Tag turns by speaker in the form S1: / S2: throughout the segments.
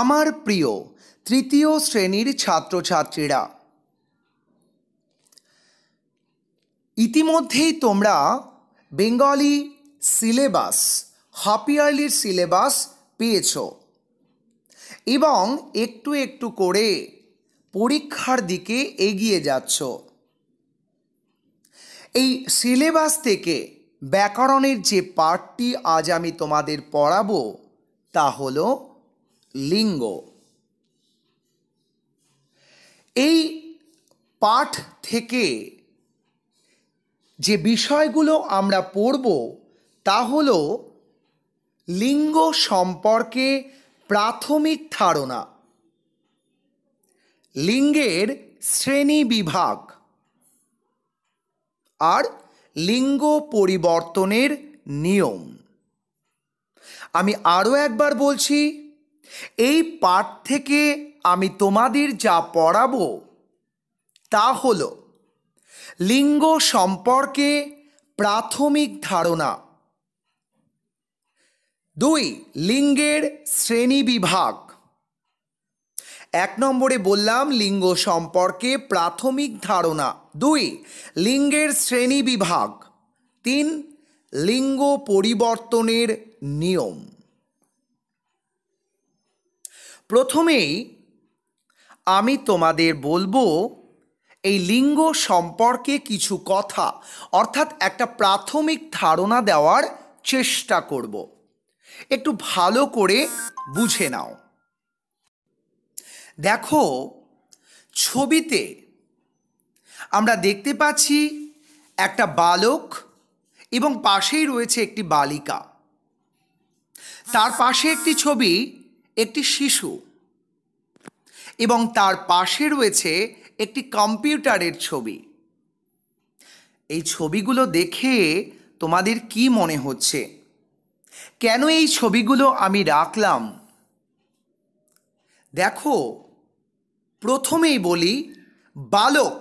S1: আমার প্রিয় তৃতীয় শ্রেণীর ছাত্রছাত্রীরা ইতিমধ্যেই তোমরা বেঙ্গলি সিলেবাস হাফ সিলেবাস পেয়েছ এবং একটু একটু করে পরীক্ষার দিকে এগিয়ে যাচ্ছ এই সিলেবাস থেকে ব্যাকরণের যে পাঠটি আজ আমি তোমাদের পড়াবো তা হলো লিঙ্গ এই পাঠ থেকে যে বিষয়গুলো আমরা পড়ব তা হল লিঙ্গ সম্পর্কে প্রাথমিক ধারণা লিঙ্গের শ্রেণী বিভাগ আর লিঙ্গ পরিবর্তনের নিয়ম আমি আরও একবার বলছি এই পাঠ থেকে আমি তোমাদের যা পড়াবো তা হল লিঙ্গ সম্পর্কে প্রাথমিক ধারণা দুই লিঙ্গের শ্রেণী বিভাগ এক নম্বরে বললাম লিঙ্গ সম্পর্কে প্রাথমিক ধারণা দুই লিঙ্গের শ্রেণী বিভাগ তিন লিঙ্গ পরিবর্তনের নিয়ম প্রথমেই আমি তোমাদের বলবো এই লিঙ্গ সম্পর্কে কিছু কথা অর্থাৎ একটা প্রাথমিক ধারণা দেওয়ার চেষ্টা করব একটু ভালো করে বুঝে নাও দেখো ছবিতে আমরা দেখতে পাচ্ছি একটা বালক এবং পাশেই রয়েছে একটি বালিকা তার পাশে একটি ছবি একটি শিশু এবং তার পাশে রয়েছে একটি কম্পিউটারের ছবি এই ছবিগুলো দেখে তোমাদের কি মনে হচ্ছে কেন এই ছবিগুলো আমি রাখলাম দেখো প্রথমেই বলি বালক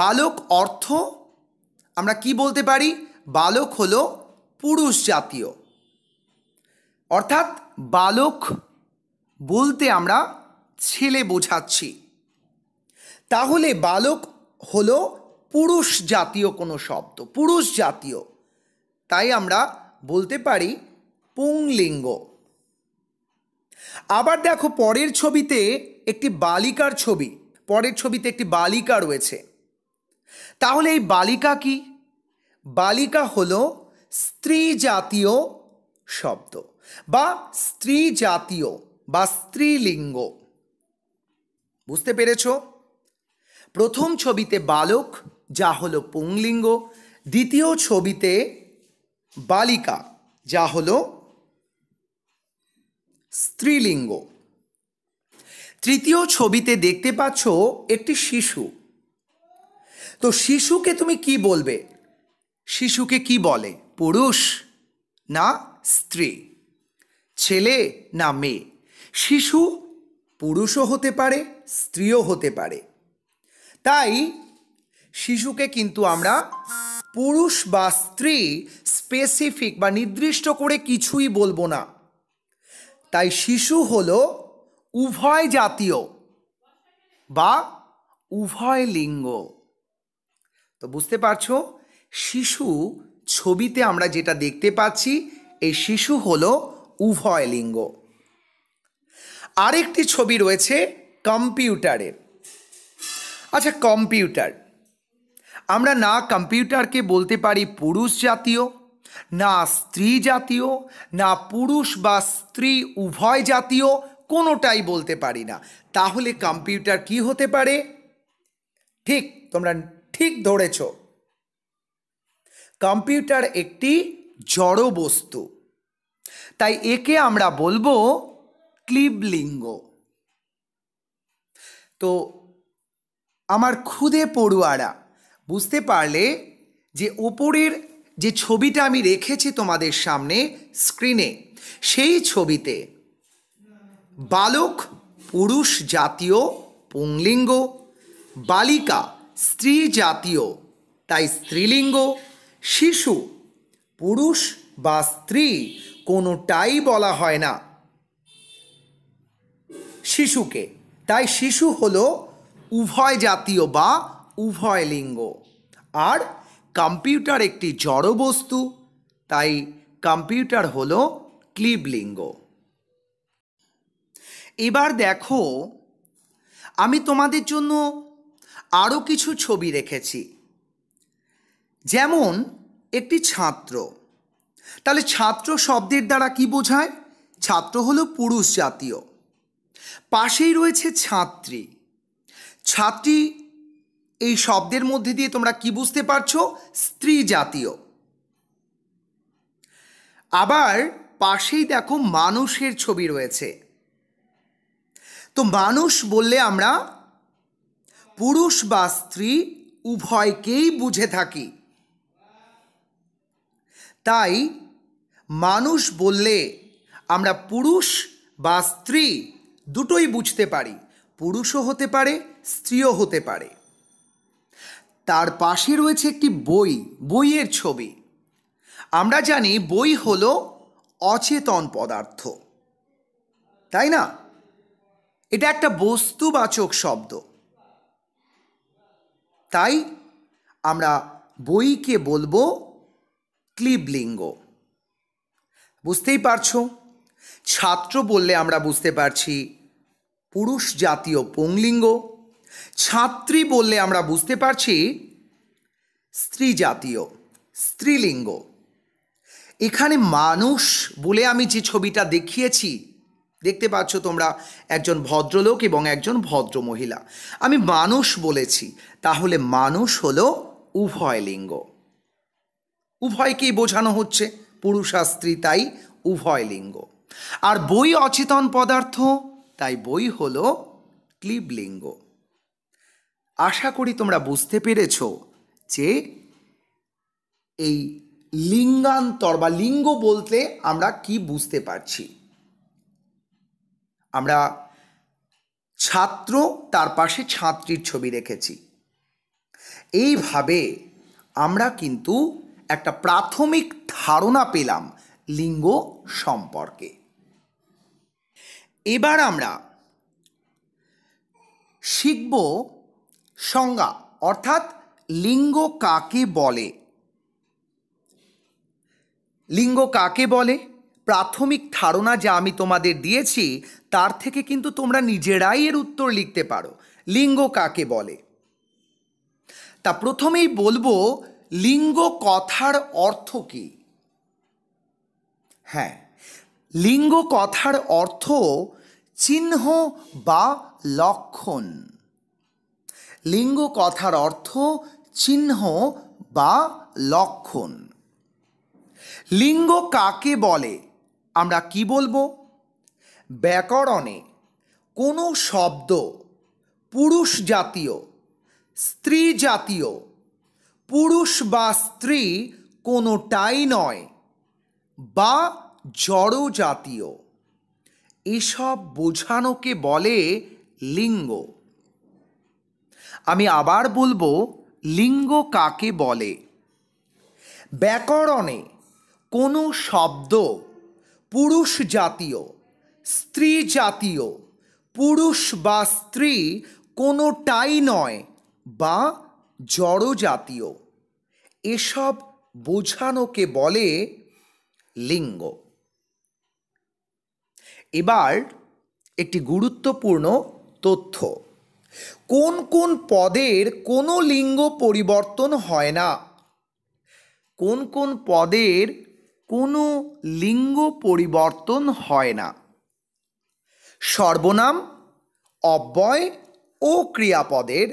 S1: বালক অর্থ আমরা কি বলতে পারি বালক হলো পুরুষ জাতীয় অর্থাৎ বালক বলতে আমরা ছেলে বোঝাচ্ছি তাহলে বালক হলো পুরুষ জাতীয় কোনো শব্দ পুরুষ জাতীয় তাই আমরা বলতে পারি পুংলিঙ্গ আবার দেখো পরের ছবিতে একটি বালিকার ছবি পরের ছবিতে একটি বালিকা রয়েছে তাহলে এই বালিকা কি বালিকা হলো স্ত্রী জাতীয় শব্দ বা স্ত্রী জাতীয় বা স্ত্রীলিঙ্গ বুঝতে পেরেছ প্রথম ছবিতে বালক যা হল পুংলিঙ্গ দ্বিতীয় ছবিতে বালিকা যা হল স্ত্রীলিঙ্গ তৃতীয় ছবিতে দেখতে পাচ্ছ একটি শিশু তো শিশুকে তুমি কি বলবে শিশুকে কি বলে পুরুষ না স্ত্রী ছেলে না মেয়ে শিশু পুরুষও হতে পারে স্ত্রীও হতে পারে তাই শিশুকে কিন্তু আমরা পুরুষ বা স্ত্রী স্পেসিফিক বা নির্দিষ্ট করে কিছুই বলবো না তাই শিশু হল উভয় জাতীয় বা উভয় লিঙ্গ তো বুঝতে পারছো শিশু ছবিতে আমরা যেটা দেখতে পাচ্ছি এই শিশু হলো উভয় লিঙ্গ আরেকটি ছবি রয়েছে কম্পিউটারের আচ্ছা কম্পিউটার আমরা না কম্পিউটারকে বলতে পারি পুরুষ জাতীয় না স্ত্রী জাতীয় না পুরুষ বা স্ত্রী উভয় জাতীয় কোনোটাই বলতে পারি না তাহলে কম্পিউটার কি হতে পারে ঠিক তোমরা ঠিক ধরেছ কম্পিউটার একটি জড় বস্তু তাই একে আমরা বলবো ক্লিবলিঙ্গ তো আমার ক্ষুদে পড়ুয়ারা বুঝতে পারলে যে ওপরের যে ছবিটা আমি রেখেছি তোমাদের সামনে স্ক্রিনে সেই ছবিতে বালক পুরুষ জাতীয় পুংলিঙ্গ বালিকা স্ত্রী জাতীয় তাই স্ত্রীলিঙ্গ শিশু পুরুষ বা স্ত্রী কোনোটাই বলা হয় না শিশুকে তাই শিশু হল উভয় জাতীয় বা উভয় লিঙ্গ আর কম্পিউটার একটি জড় বস্তু তাই কম্পিউটার হল ক্লিবলিঙ্গ এবার দেখো আমি তোমাদের জন্য আরও কিছু ছবি রেখেছি যেমন একটি ছাত্র তাহলে ছাত্র শব্দের দ্বারা কি বোঝায় ছাত্র হলো পুরুষ জাতীয় পাশেই রয়েছে ছাত্রী ছাত্রী এই শব্দের মধ্যে দিয়ে তোমরা কি বুঝতে পারছো স্ত্রী জাতীয় আবার পাশেই দেখো মানুষের ছবি রয়েছে তো মানুষ বললে আমরা পুরুষ বা স্ত্রী উভয়কেই বুঝে থাকি তাই মানুষ বললে আমরা পুরুষ বা স্ত্রী দুটোই বুঝতে পারি পুরুষও হতে পারে স্ত্রীও হতে পারে তার পাশে রয়েছে একটি বই বইয়ের ছবি আমরা জানি বই হল অচেতন পদার্থ তাই না এটা একটা বস্তুবাচক শব্দ তাই আমরা বইকে বলবো ক্লিবলিঙ্গ বুঝতেই পারছো ছাত্র বললে আমরা বুঝতে পারছি পুরুষ জাতীয় পুংলিঙ্গ ছাত্রী বললে আমরা বুঝতে পারছি স্ত্রী জাতীয় স্ত্রীলিঙ্গ এখানে মানুষ বলে আমি যে ছবিটা দেখিয়েছি দেখতে পাচ্ছ তোমরা একজন ভদ্রলোক এবং একজন ভদ্র মহিলা আমি মানুষ বলেছি তাহলে মানুষ হলো উভয় লিঙ্গ উভয়কেই বোঝানো হচ্ছে পুরুষাস্ত্রী তাই উভয় লিঙ্গ আর বই অচেতন পদার্থ তাই বই হল ক্লিবলিঙ্গ আশা করি তোমরা বুঝতে পেরেছ যে এই লিঙ্গান্তর বা লিঙ্গ বলতে আমরা কি বুঝতে পারছি আমরা ছাত্র তার পাশে ছাত্রীর ছবি রেখেছি এইভাবে আমরা কিন্তু একটা প্রাথমিক ধারণা পেলাম লিঙ্গ সম্পর্কে এবার আমরা শিখব সংজ্ঞা অর্থাৎ লিঙ্গ কাকে বলে লিঙ্গ কাকে বলে প্রাথমিক ধারণা যা আমি তোমাদের দিয়েছি তার থেকে কিন্তু তোমরা নিজেরাই এর উত্তর লিখতে পারো লিঙ্গ কাকে বলে তা প্রথমেই বলবো লিঙ্গ কথার অর্থ কি হ্যাঁ লিঙ্গ কথার অর্থ চিহ্ন বা লক্ষণ লিঙ্গ কথার অর্থ চিহ্ন বা লক্ষণ লিঙ্গ কাকে বলে আমরা কি বলবো ব্যাকরণে কোনো শব্দ পুরুষ জাতীয় স্ত্রী জাতীয় পুরুষ বা স্ত্রী কোনোটাই নয় বা জড় জাতীয় এসব বোঝানোকে বলে লিঙ্গ আমি আবার বলবো লিঙ্গ কাকে বলে ব্যাকরণে কোনো শব্দ পুরুষ জাতীয় স্ত্রী জাতীয় পুরুষ বা স্ত্রী কোনোটাই নয় বা জড় জাতীয় এসব বোঝানোকে বলে লিঙ্গ এবার একটি গুরুত্বপূর্ণ তথ্য কোন কোন পদের কোনো লিঙ্গ পরিবর্তন হয় না কোন কোন পদের কোনো লিঙ্গ পরিবর্তন হয় না সর্বনাম অব্যয় ও ক্রিয়াপদের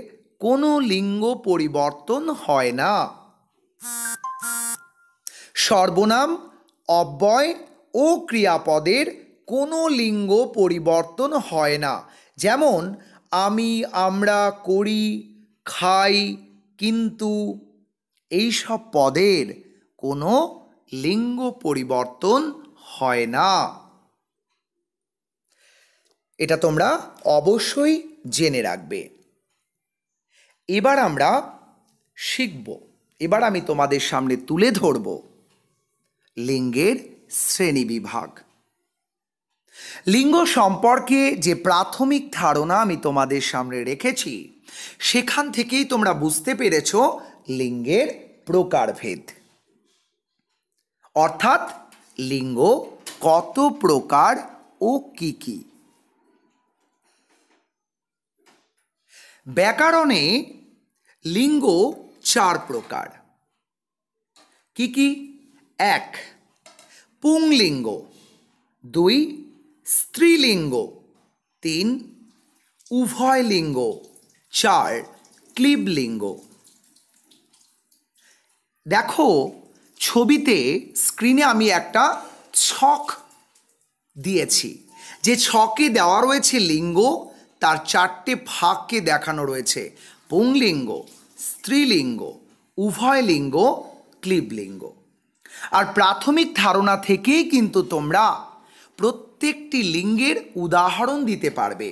S1: কোনো লিঙ্গ পরিবর্তন হয় না সর্বনাম অব্যয় ও ক্রিয়াপদের কোনো লিঙ্গ পরিবর্তন হয় না যেমন আমি আমরা করি খাই কিন্তু এইসব পদের কোনো লিঙ্গ পরিবর্তন হয় না এটা তোমরা অবশ্যই জেনে রাখবে এবার আমরা শিখব এবার আমি তোমাদের সামনে তুলে ধরবো লিঙ্গের শ্রেণীবিভাগ লিঙ্গ সম্পর্কে যে প্রাথমিক ধারণা আমি তোমাদের সামনে রেখেছি সেখান থেকেই তোমরা বুঝতে পেরেছ লিঙ্গের প্রকারভেদ অর্থাৎ লিঙ্গ কত প্রকার ও কি কি ব্যাকরণে লিঙ্গ চার প্রকার কি কি এক পুংলিঙ্গ দুই স্ত্রীলিঙ্গ তিন উভয় লিঙ্গ চার ক্লিবলিঙ্গ দেখো ছবিতে স্ক্রিনে আমি একটা ছক দিয়েছি যে ছকে দেওয়া রয়েছে লিঙ্গ তার চারটে ভাগকে দেখানো রয়েছে পুংলিঙ্গ স্ত্রীলিঙ্গ উভয় লিঙ্গ ক্লিবলিঙ্গ আর প্রাথমিক ধারণা থেকেই কিন্তু তোমরা প্রত্যেকটি লিঙ্গের উদাহরণ দিতে পারবে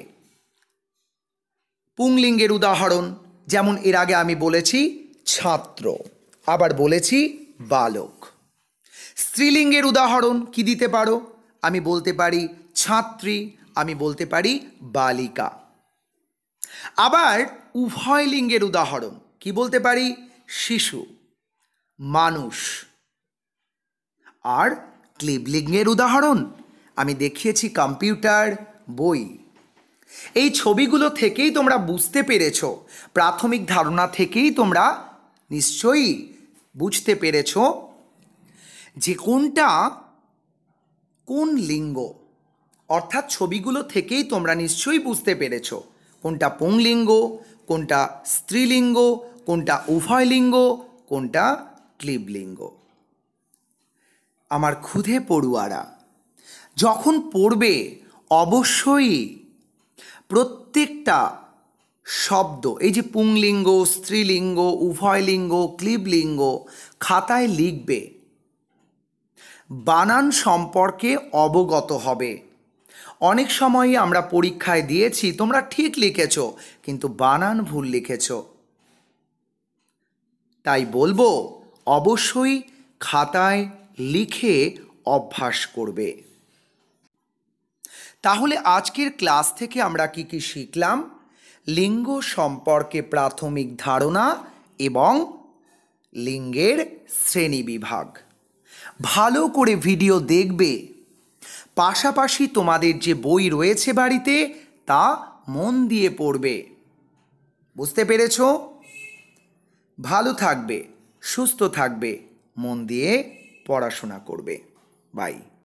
S1: পুংলিঙ্গের উদাহরণ যেমন এর আগে আমি বলেছি ছাত্র আবার বলেছি বালক স্ত্রীলিঙ্গের উদাহরণ কি দিতে পারো আমি বলতে পারি ছাত্রী আমি বলতে পারি বালিকা আবার উভয় লিঙ্গের উদাহরণ কি বলতে পারি শিশু মানুষ আর ক্লিবলিংয়ের উদাহরণ আমি দেখিয়েছি কম্পিউটার বই এই ছবিগুলো থেকেই তোমরা বুঝতে পেরেছ প্রাথমিক ধারণা থেকেই তোমরা নিশ্চয়ই বুঝতে পেরেছ যে কোনটা কোন লিঙ্গ অর্থাৎ ছবিগুলো থেকেই তোমরা নিশ্চয়ই বুঝতে পেরেছ কোনটা পুংলিঙ্গ কোনটা স্ত্রীলিঙ্গ কোনটা উভয়লিঙ্গ কোনটা ক্লিবলিঙ্গ আমার ক্ষুধে পড়ুয়ারা যখন পড়বে অবশ্যই প্রত্যেকটা শব্দ এই যে পুংলিঙ্গ স্ত্রীলিঙ্গ উভয়লিঙ্গ ক্লিবলিঙ্গ খাতায় লিখবে বানান সম্পর্কে অবগত হবে অনেক সময়ই আমরা পরীক্ষায় দিয়েছি তোমরা ঠিক লিখেছ কিন্তু বানান ভুল লিখেছ তাই বলবো অবশ্যই খাতায় লিখে অভ্যাস করবে তাহলে আজকের ক্লাস থেকে আমরা কি কি শিখলাম লিঙ্গ সম্পর্কে প্রাথমিক ধারণা এবং লিঙ্গের শ্রেণী বিভাগ ভালো করে ভিডিও দেখবে পাশাপাশি তোমাদের যে বই রয়েছে বাড়িতে তা মন দিয়ে পড়বে বুঝতে পেরেছ ভালো থাকবে সুস্থ থাকবে মন দিয়ে পড়াশোনা করবে বাই